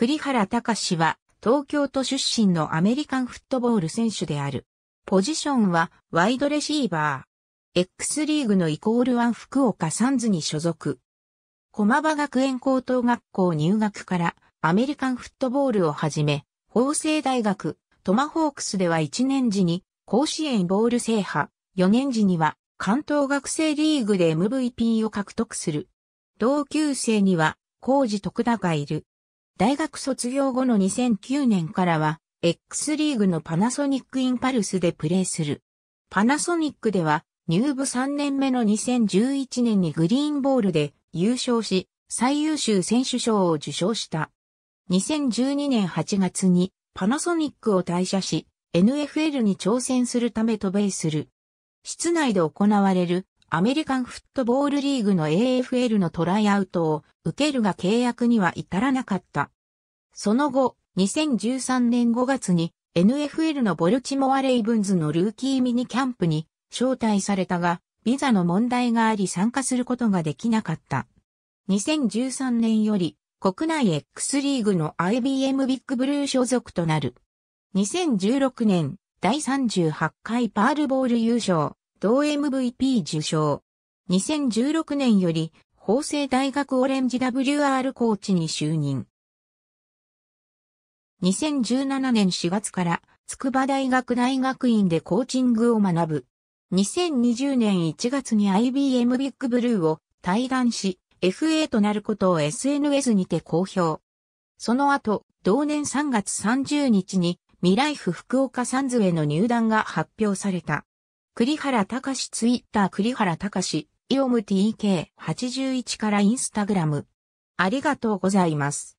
栗原隆史は東京都出身のアメリカンフットボール選手である。ポジションはワイドレシーバー。X リーグのイコールワン福岡サンズに所属。駒場学園高等学校入学からアメリカンフットボールをはじめ、法政大学、トマホークスでは1年時に甲子園ボール制覇、4年時には関東学生リーグで MVP を獲得する。同級生には、工事徳田がいる。大学卒業後の2009年からは、X リーグのパナソニックインパルスでプレーする。パナソニックでは、入部3年目の2011年にグリーンボールで優勝し、最優秀選手賞を受賞した。2012年8月にパナソニックを退社し、NFL に挑戦するため渡米する。室内で行われるアメリカンフットボールリーグの AFL のトライアウトを受けるが契約には至らなかった。その後、2013年5月に NFL のボルチモア・レイブンズのルーキーミニキャンプに招待されたが、ビザの問題があり参加することができなかった。2013年より国内 X リーグの IBM ビッグブルー所属となる。2016年第38回パールボール優勝。同 MVP 受賞。2016年より、法政大学オレンジ WR コーチに就任。2017年4月から、筑波大学大学院でコーチングを学ぶ。2020年1月に IBM ビッグブルーを退団し、FA となることを SNS にて公表。その後、同年3月30日に、未来府福岡サンズへの入団が発表された。栗原隆ツイッター栗原隆イオム TK81 からインスタグラム。ありがとうございます。